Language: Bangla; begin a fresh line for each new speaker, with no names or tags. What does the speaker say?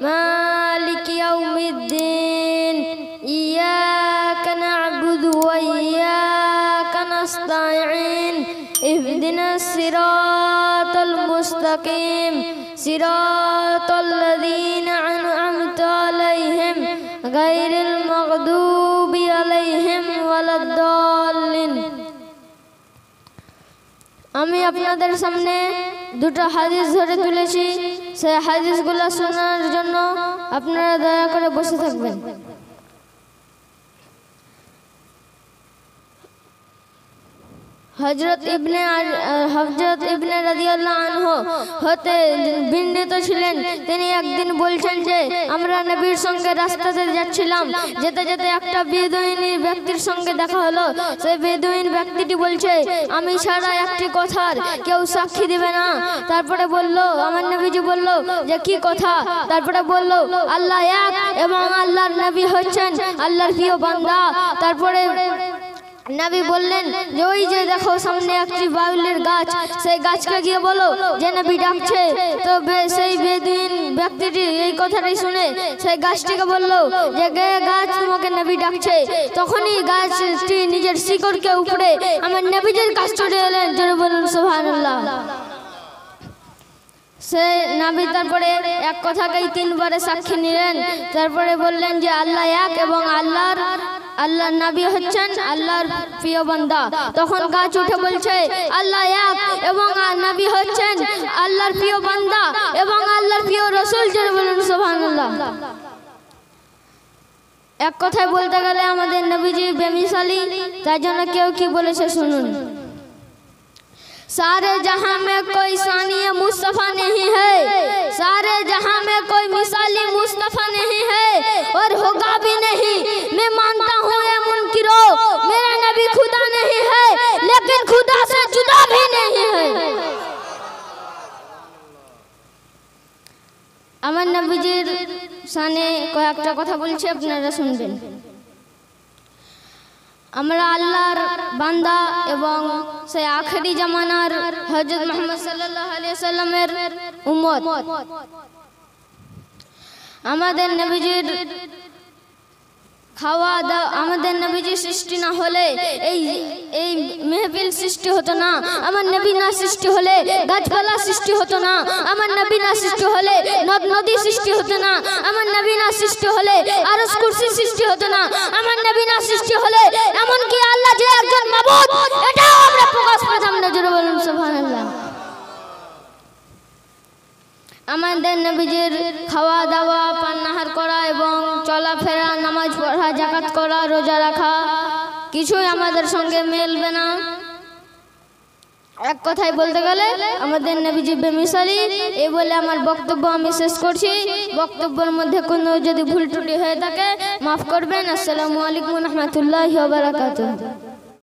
مالك يوم الدين إياك نعبد وإياك نستعين اهدنا الصراط المستقيم صراط الذين أنعمت عليهم غير المغضوب عليهم ولا الضالين আমি আপনাদের সামনে দুটো হাদিস ধরে তুলেছি সে হাদিসগুলো শোনার জন্য আপনারা দয়া করে বসে থাকবেন হজরত ইবনে হজরত ইবনে রাদিয়াল্লাহ আনহু হতে বিন্দিত ছিলেন তিনি একদিন বলছেন যে আমরা নবীর সঙ্গে রাস্তাতে যাচ্ছিলাম যেতে যেতে একটা বেদুইনী ব্যক্তির সঙ্গে দেখা হলো সেই বেদুইন ব্যক্তিটি বলছে আমি ছাড়া একটি কথার কেউ সাক্ষী দেবে না তারপরে বলল আমার নবীজি বলল যে কি কথা তারপরে বলল আল্লাহ এক এবং আল্লাহর নবী হচ্ছেন আল্লাহর প্রিয় বান্দা তারপরে নাবি বললেন যে ওই যে দেখো সামনে একটি বাউলের গাছ সেই গাছকে গিয়ে বলো যে নাবি ডাকছে তো সেই বেদিন ব্যক্তিটি এই কথাটাই শুনে সেই গাছটিকে বলল যে গে গাছ তোমাকে নাবি ডাকছে তখনই গাছটি নিজের শিকড়কে উপরে আমার নবীদের কাছ চলে এলেন জোরে বলুন সোহানুল্লাহ সে নাবি তারপরে এক কথাকেই তিনবারে সাক্ষী নিলেন তারপরে বললেন যে আল্লাহ এক এবং আল্লাহর અલ્લા નબી હુચ્ચેન અલ્લાહર પિયો બંદા તખન કાચ ઉઠે બોલચે અલ્લાહ એક એવંગ આ નબી હુચ્ચેન અલ્લાહર પિયો બંદા એવંગ અલ્લાહર પિયો રસૂલ જર બોલુ સુબાનુલ્લાહ એક કોથા બોલતે ગલે અમા เด નબીજી બમીસલી તાર જનો કેવ કી બોલે સે સુનુન સારે જહાં મે કોઈ ઇસાનિયા મુસ્ફા નહીં હૈ સારે જહાં મે કોઈ আমার নবীজির সানে কয়েকটা কথা বলছি আপনারা শুনবেন আমরা আল্লাহর বান্দা এবং সেই আখেরি জামানার হজরত মোহাম্মদ সাল্লাহ আলিয়া সাল্লামের উম্মত আমাদের নবীজির খাওয়া দাওয়া আমাদের নবীজি সৃষ্টি না হলে এই এই মেহবিল সৃষ্টি হতো না আমার নবী না সৃষ্টি হলে গাছপালা সৃষ্টি হতো না আমার নবী না সৃষ্টি হলে নদ নদী সৃষ্টি হতো না আমার নবী না সৃষ্টি হলে আরস কুর্সি সৃষ্টি হতো না আমার আমাদের নবীজির খাওয়া দাওয়া পান্নাহার করা এবং চলাফেরা নামাজ পড়া জাকাত করা রোজা রাখা কিছুই আমাদের সঙ্গে মেলবে না এক কথাই বলতে গেলে আমাদের নবীজি বেমিসালি এ বলে আমার বক্তব্য আমি শেষ করছি বক্তব্যের মধ্যে কোনো যদি ভুল ত্রুটি হয়ে থাকে মাফ করবেন আসসালামু আলাইকুম রহমতুল্লাহ বারাকাতুহ